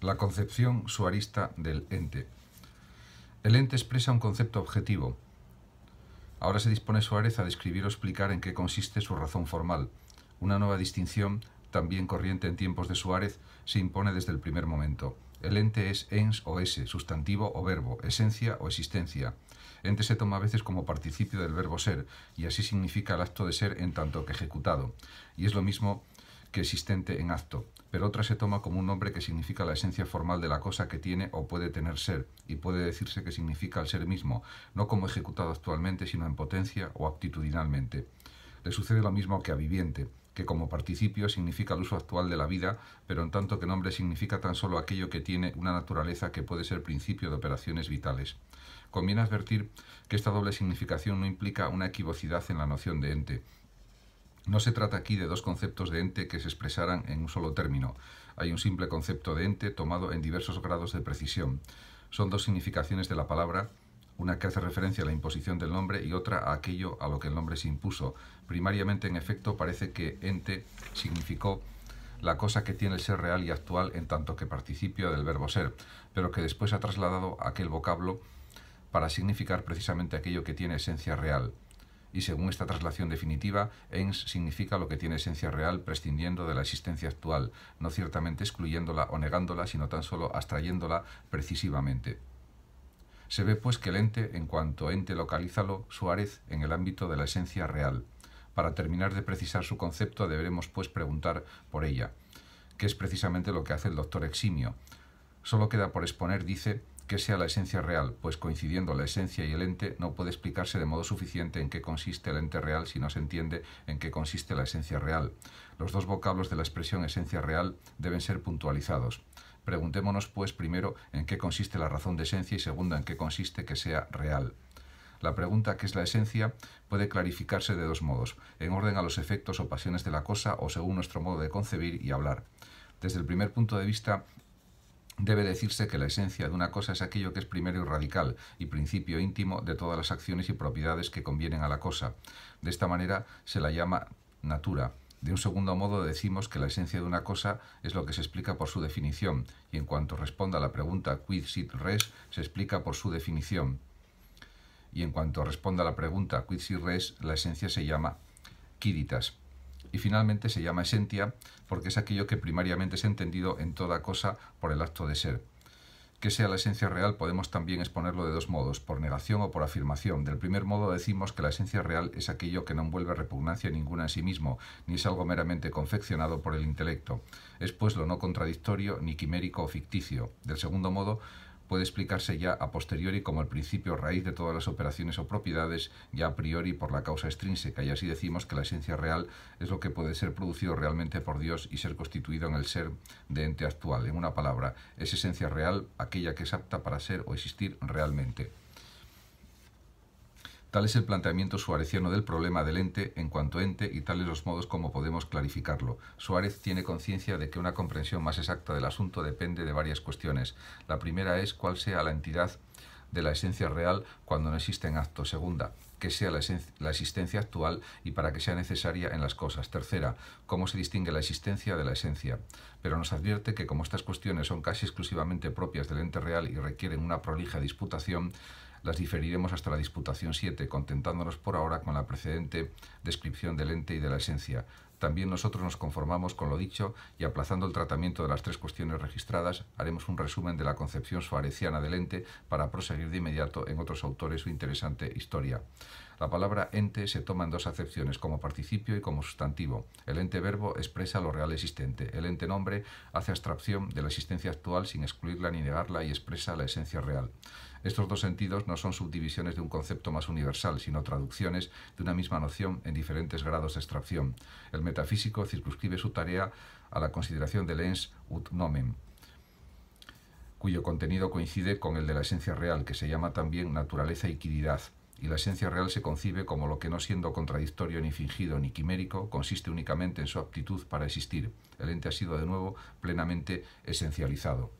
La concepción suarista del ente. El ente expresa un concepto objetivo. Ahora se dispone Suárez a describir o explicar en qué consiste su razón formal. Una nueva distinción, también corriente en tiempos de Suárez, se impone desde el primer momento. El ente es ens o ese, sustantivo o verbo, esencia o existencia. Ente se toma a veces como participio del verbo ser, y así significa el acto de ser en tanto que ejecutado. Y es lo mismo que existente en acto, pero otra se toma como un nombre que significa la esencia formal de la cosa que tiene o puede tener ser, y puede decirse que significa el ser mismo, no como ejecutado actualmente, sino en potencia o aptitudinalmente. Le sucede lo mismo que a viviente, que como participio significa el uso actual de la vida, pero en tanto que nombre significa tan solo aquello que tiene una naturaleza que puede ser principio de operaciones vitales. Conviene advertir que esta doble significación no implica una equivocidad en la noción de ente, no se trata aquí de dos conceptos de ente que se expresaran en un solo término. Hay un simple concepto de ente tomado en diversos grados de precisión. Son dos significaciones de la palabra, una que hace referencia a la imposición del nombre y otra a aquello a lo que el nombre se impuso. Primariamente, en efecto, parece que ente significó la cosa que tiene el ser real y actual en tanto que participio del verbo ser, pero que después ha trasladado aquel vocablo para significar precisamente aquello que tiene esencia real y según esta traslación definitiva, ens significa lo que tiene esencia real prescindiendo de la existencia actual, no ciertamente excluyéndola o negándola, sino tan solo abstrayéndola precisivamente. Se ve pues que el ente, en cuanto ente localízalo, Suárez, en el ámbito de la esencia real. Para terminar de precisar su concepto deberemos pues preguntar por ella, que es precisamente lo que hace el doctor Eximio. Solo queda por exponer, dice, ¿Qué sea la esencia real? Pues coincidiendo la esencia y el ente, no puede explicarse de modo suficiente en qué consiste el ente real si no se entiende en qué consiste la esencia real. Los dos vocablos de la expresión esencia real deben ser puntualizados. Preguntémonos, pues, primero en qué consiste la razón de esencia y segundo en qué consiste que sea real. La pregunta qué es la esencia puede clarificarse de dos modos, en orden a los efectos o pasiones de la cosa o según nuestro modo de concebir y hablar. Desde el primer punto de vista, Debe decirse que la esencia de una cosa es aquello que es primero y radical, y principio íntimo de todas las acciones y propiedades que convienen a la cosa. De esta manera se la llama natura. De un segundo modo decimos que la esencia de una cosa es lo que se explica por su definición, y en cuanto responda a la pregunta quid sit res, se explica por su definición. Y en cuanto responda a la pregunta quid sit res, la esencia se llama quiditas y finalmente se llama esencia porque es aquello que primariamente es entendido en toda cosa por el acto de ser. Que sea la esencia real podemos también exponerlo de dos modos, por negación o por afirmación. Del primer modo decimos que la esencia real es aquello que no envuelve repugnancia ninguna en sí mismo, ni es algo meramente confeccionado por el intelecto. Es pues lo no contradictorio, ni quimérico o ficticio. Del segundo modo puede explicarse ya a posteriori como el principio raíz de todas las operaciones o propiedades, ya a priori por la causa extrínseca, y así decimos que la esencia real es lo que puede ser producido realmente por Dios y ser constituido en el ser de ente actual. En una palabra, es esencia real aquella que es apta para ser o existir realmente. Tal es el planteamiento suareciano del problema del ente en cuanto ente y tales los modos como podemos clarificarlo. Suárez tiene conciencia de que una comprensión más exacta del asunto depende de varias cuestiones. La primera es cuál sea la entidad de la esencia real cuando no existe en acto. Segunda, qué sea la, la, existencia actual y para que sea necesaria en las cosas. Tercera, cómo se distingue la existencia de la esencia. Pero nos advierte que como estas cuestiones son casi exclusivamente propias del ente real y requieren una prolija disputación, las diferiremos hasta la Disputación 7, contentándonos por ahora con la precedente descripción del ente y de la esencia. También nosotros nos conformamos con lo dicho y aplazando el tratamiento de las tres cuestiones registradas, haremos un resumen de la concepción suareciana del ente para proseguir de inmediato en otros autores su interesante historia. La palabra ente se toma en dos acepciones, como participio y como sustantivo. El ente verbo expresa lo real existente. El ente nombre hace abstracción de la existencia actual sin excluirla ni negarla y expresa la esencia real. Estos dos sentidos no son subdivisiones de un concepto más universal, sino traducciones de una misma noción en diferentes grados de extracción. El metafísico circunscribe su tarea a la consideración del ens ut nomen, cuyo contenido coincide con el de la esencia real, que se llama también naturaleza y quiridad y la esencia real se concibe como lo que no siendo contradictorio ni fingido ni quimérico, consiste únicamente en su aptitud para existir. El ente ha sido de nuevo plenamente esencializado.